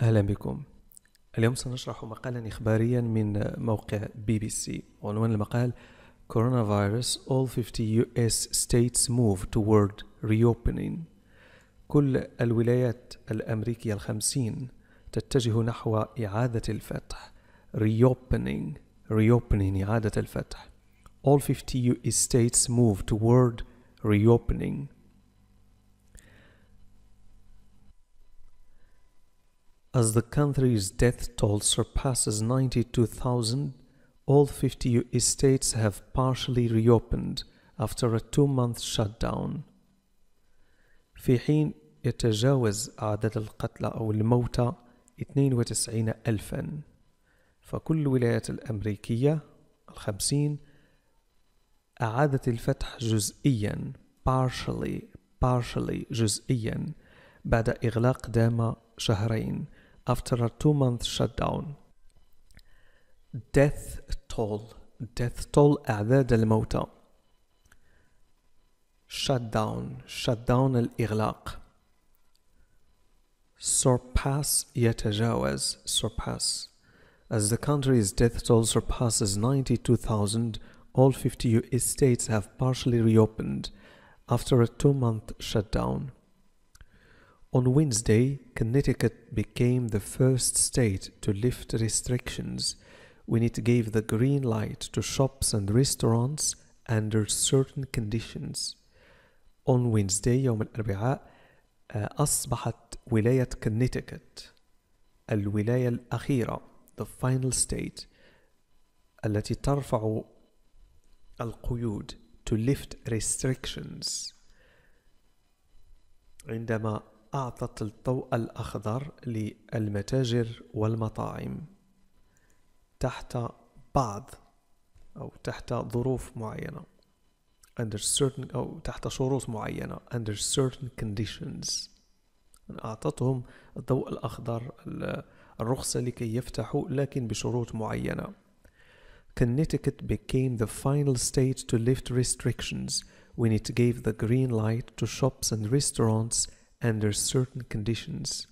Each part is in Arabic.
أهلا بكم اليوم سنشرح مقالا إخباريا من موقع بي بي سي عنوان المقال كورونا فيروس All 50 US States Move Toward Reopening كل الولايات الأمريكية الخمسين تتجه نحو إعادة الفتح Reopening Reopening إعادة الفتح All 50 US states move toward reopening As the country's death toll surpasses 92,000, all 50 US states have partially reopened after a two-month shutdown. في حين يتجاوز عدد القتلى أو الموتى 92 ألفا فكل الولايات الأمريكية الخمسين أعادت الفتح جزئيا partially partially جزئيا بعد إغلاق دام شهرين after a two month shutdown. Death toll, death toll أعداد الموتى. Shutdown, shutdown الإغلاق. Surpass يتجاوز, surpass. As the country's death toll surpasses 92,000, all 50 US states have partially reopened after a two month shutdown. On Wednesday, Connecticut became the first state to lift restrictions when it gave the green light to shops and restaurants under certain conditions. On Wednesday يوم الأربعاء أصبحت ولاية كنتيكت الولاية الأخيرة the final state التي ترفع القيود to lift restrictions عندما أعطت الضوء الأخضر للمتاجر والمطاعم تحت بعض أو تحت ظروف معينة under certain أو تحت شروط معينة under certain conditions أعطتهم الضوء الأخضر الرخصة لكي يفتحوا لكن بشروط معينة Connecticut became the final state to lift restrictions when it gave the green light to shops and restaurants under certain conditions,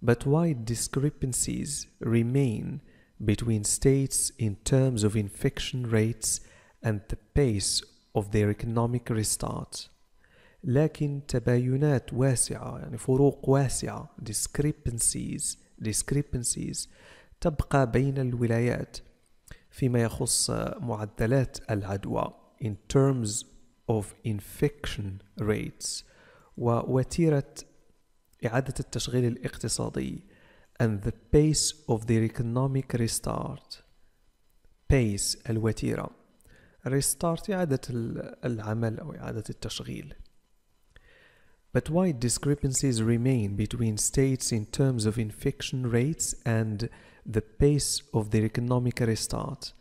but wide discrepancies remain between states in terms of infection rates and the pace of their economic restart. لكن تباينات واسعة يعني فروق واسعة discrepancies discrepancies تبقى بين الولايات فيما يخص معدلات العدوى in terms of infection rates ووتيرة إعادة التشغيل الاقتصادي and the pace of their economic restart pace الوتيرة restart إعادة العمل أو إعادة التشغيل But why discrepancies remain between states in terms of infection rates and the pace of their economic restart?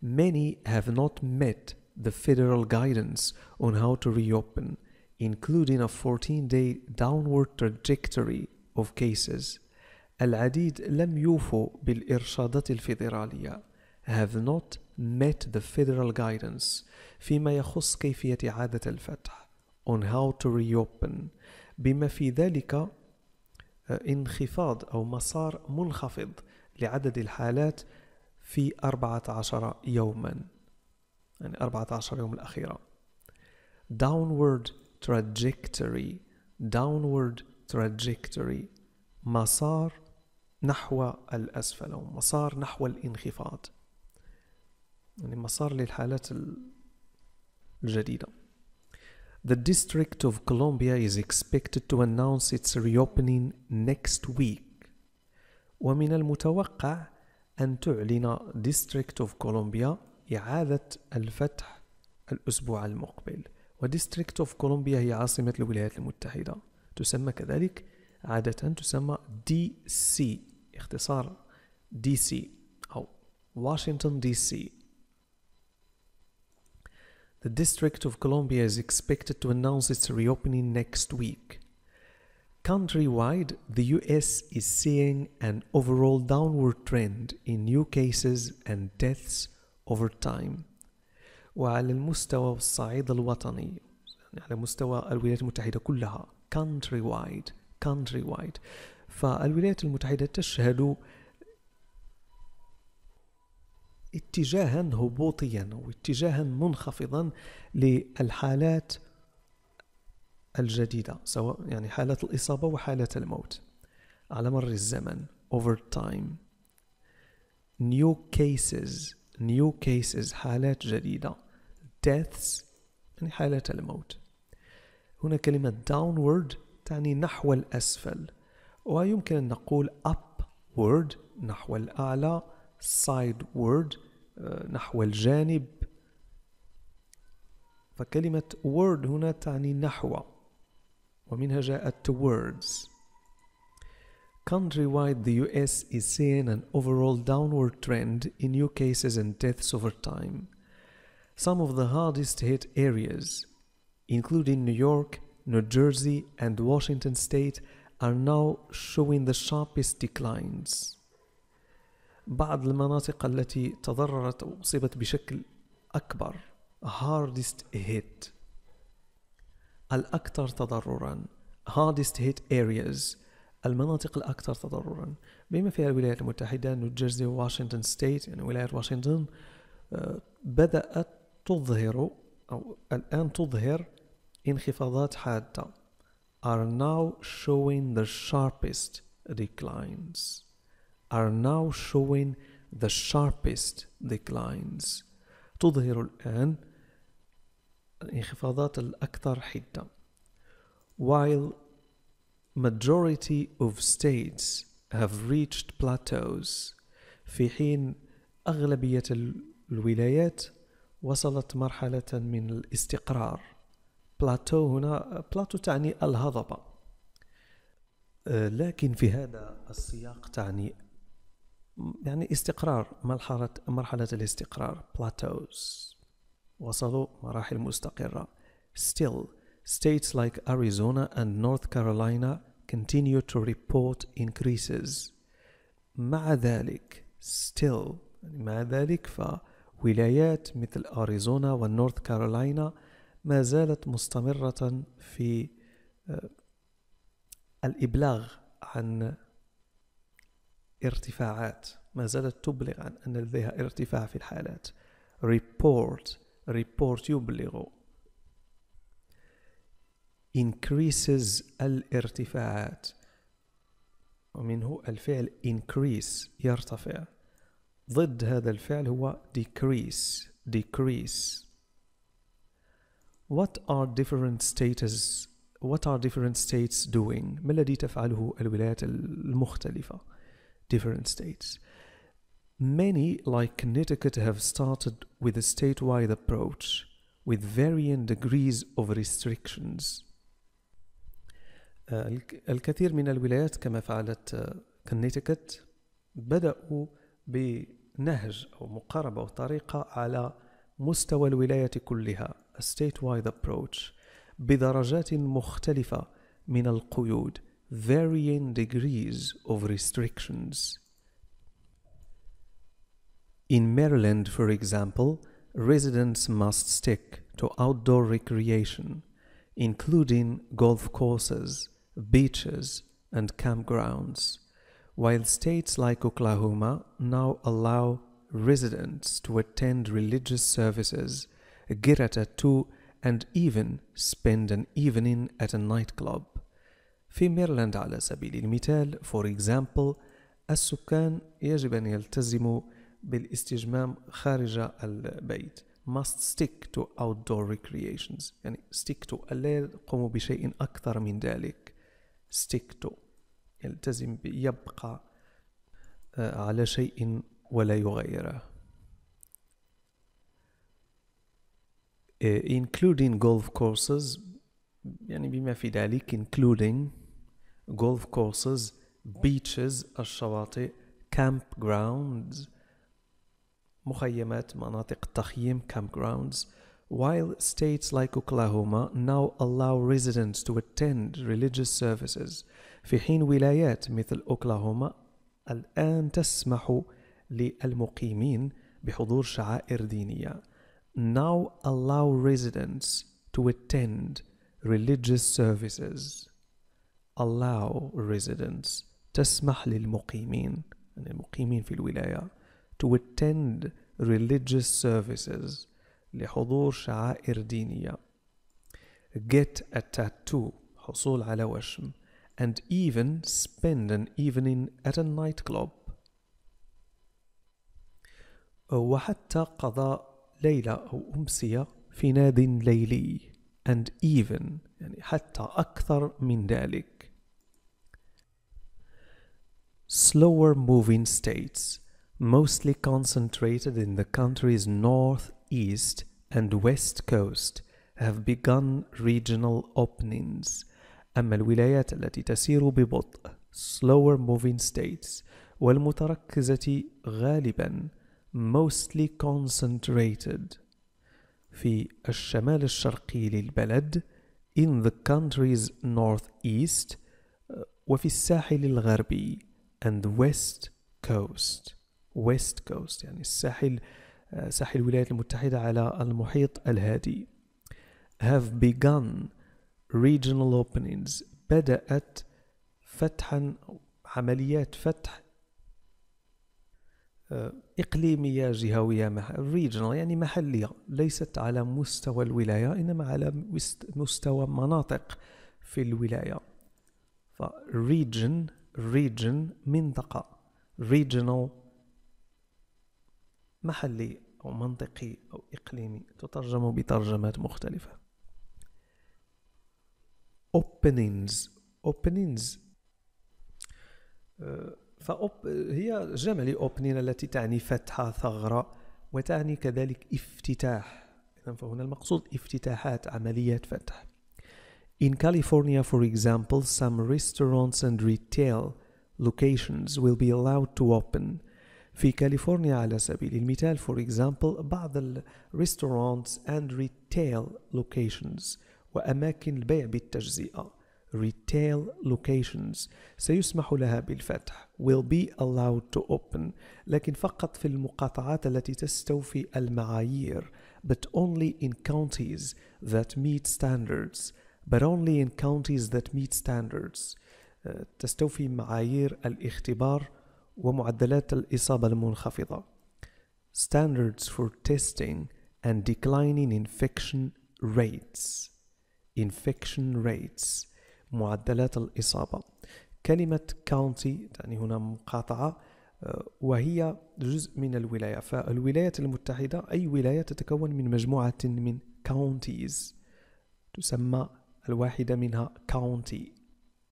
Many have not met the federal guidance on how to reopen including a 14-day downward trajectory of cases. العديد لم يوفوا بالإرشادات الفيدرالية have not met the federal guidance فيما يخص كيفية إعادة الفتح on how to reopen بما في ذلك آه، انخفاض أو مسار منخفض لعدد الحالات في 14 يوما يعني 14 يوم الأخيرة downward trajectory downward trajectory مسار نحو الأسفل أو مسار نحو الانخفاض يعني مسار للحالات الجديدة The District of Columbia is expected to announce its reopening next week ومن المتوقع أن تعلن District of Columbia إعادة الفتح الأسبوع المقبل وديستريكت أوف كولومبيا هي عاصمة الولايات المتحدة تسمى كذلك عادة تسمى دي سي اختصار دي سي أو واشنطن دي سي The District of Columbia is expected to announce its reopening next week. Countrywide, the US is seeing an overall downward trend in new cases and deaths over time. وعلى المستوى والصعيد الوطني يعني على مستوى الولايات المتحدة كلها country wide country wide فالولايات المتحدة تشهد اتجاها هبوطيا واتجاها منخفضا للحالات الجديدة سواء يعني حالة الإصابة وحالة الموت على مر الزمن over time new cases new cases حالات جديدة deaths يعني حالات الموت هنا كلمة downward تعني نحو الأسفل ويمكن أن نقول upward نحو الأعلى sideward آه، نحو الجانب فكلمة word هنا تعني نحو ومنها جاءت towards Countrywide, the US is seeing an overall downward trend in new cases and deaths over time. Some of the hardest hit areas, including New York, New Jersey, and Washington state, are now showing the sharpest declines. بعض المناطق التي تضررت أو أصيبت بشكل أكبر hardest hit الأكثر تضررا hardest hit areas المناطق الأكثر تضررا بما فيها الولايات المتحدة نيو جيرسي واشنطن ستيت يعني ولاية واشنطن آه، بدأت تظهر أو الآن تظهر انخفاضات حادة are now showing the sharpest declines are now showing the sharpest declines تظهر الآن الانخفاضات الأكثر حدة while majority of states have reached plateaus في حين أغلبية الولايات وصلت مرحلة من الاستقرار بلاتو هنا بلاتو تعني الهضبة آه، لكن في هذا السياق تعني يعني استقرار مرحلة مرحلة الاستقرار plateaus وصلوا مراحل مستقرة still states like Arizona and North Carolina continue to report increases. مع ذلك still مع ذلك فولايات مثل أريزونا والنورث كارولينا ما زالت مستمرة في آه، الإبلاغ عن ارتفاعات ما زالت تبلغ عن أن لديها ارتفاع في الحالات report report يبلغ increases الارتفاعات ومنه الفعل increase يرتفع ضد هذا الفعل هو decrease decrease What are different status What are different states doing ما الذي تفعله الولايات المختلفة different states Many like Connecticut have started with a statewide approach with varying degrees of restrictions الكثير من الولايات كما فعلت كنيتيكت بدأوا بنهج أو مقاربة أو طريقة على مستوى الولاية كلها state wide approach بدرجات مختلفة من القيود varying degrees of restrictions In Maryland, for example, residents must stick to outdoor recreation, including golf courses, beaches, and campgrounds, while states like Oklahoma now allow residents to attend religious services, get a tattoo, and even spend an evening at a nightclub. في ميرلاند على سبيل المثال for example السكان يجب أن يلتزموا بالاستجمام خارج البيت must stick to outdoor recreations يعني stick to الليل قوموا بشيء أكثر من ذلك stick to يلتزم يبقى على شيء ولا يغيره including golf courses يعني بما في ذلك including golf courses beaches الشواطئ camp grounds مخيمات مناطق تخييم camp grounds While states like Oklahoma now allow residents to attend religious services في حين ولايات مثل أوكلاهوما الآن تسمح للمقيمين بحضور شعائر دينية now allow residents to attend religious services allow residents تسمح للمقيمين المقيمين في الولاية to attend religious services لحضور شعائر دينية get a tattoo حصول على وشم and even spend an evening at a nightclub وحتى قضاء ليلة أو أمسية في ناد ليلي and even يعني حتى أكثر من ذلك slower moving states mostly concentrated in the country's north East and West Coast have begun regional openings أما الولايات التي تسير ببطء slower moving states والمتركزة غالبا mostly concentrated في الشمال الشرقي للبلد in the country's northeast وفي الساحل الغربي and west coast west coast يعني الساحل ساحل الولايات المتحدة على المحيط الهادي have begun regional openings بدأت فتحا عمليات فتح آه، إقليمية جهوية regional يعني محلية ليست على مستوى الولاية إنما على مستوى مناطق في الولاية ف region region منطقة regional محلي أو منطقي أو إقليمي تترجم بترجمات مختلفة openings openings آه، فأوب هي جمع لأوبنين التي تعني فتحة ثغرة وتعني كذلك افتتاح فهنا المقصود افتتاحات عمليات فتح In California, for example, some restaurants and retail locations will be allowed to open في كاليفورنيا على سبيل المثال for example بعض ال restaurants and retail locations وأماكن البيع بالتجزئة retail locations سيسمح لها بالفتح will be allowed to open لكن فقط في المقاطعات التي تستوفي المعايير but only in counties that meet standards but only in counties that meet standards تستوفي معايير الاختبار ومعدلات الإصابة المنخفضة Standards for testing and declining infection rates infection rates معدلات الإصابة كلمة county تعني هنا مقاطعة آه، وهي جزء من الولاية فالولايات المتحدة أي ولاية تتكون من مجموعة من counties تسمى الواحدة منها county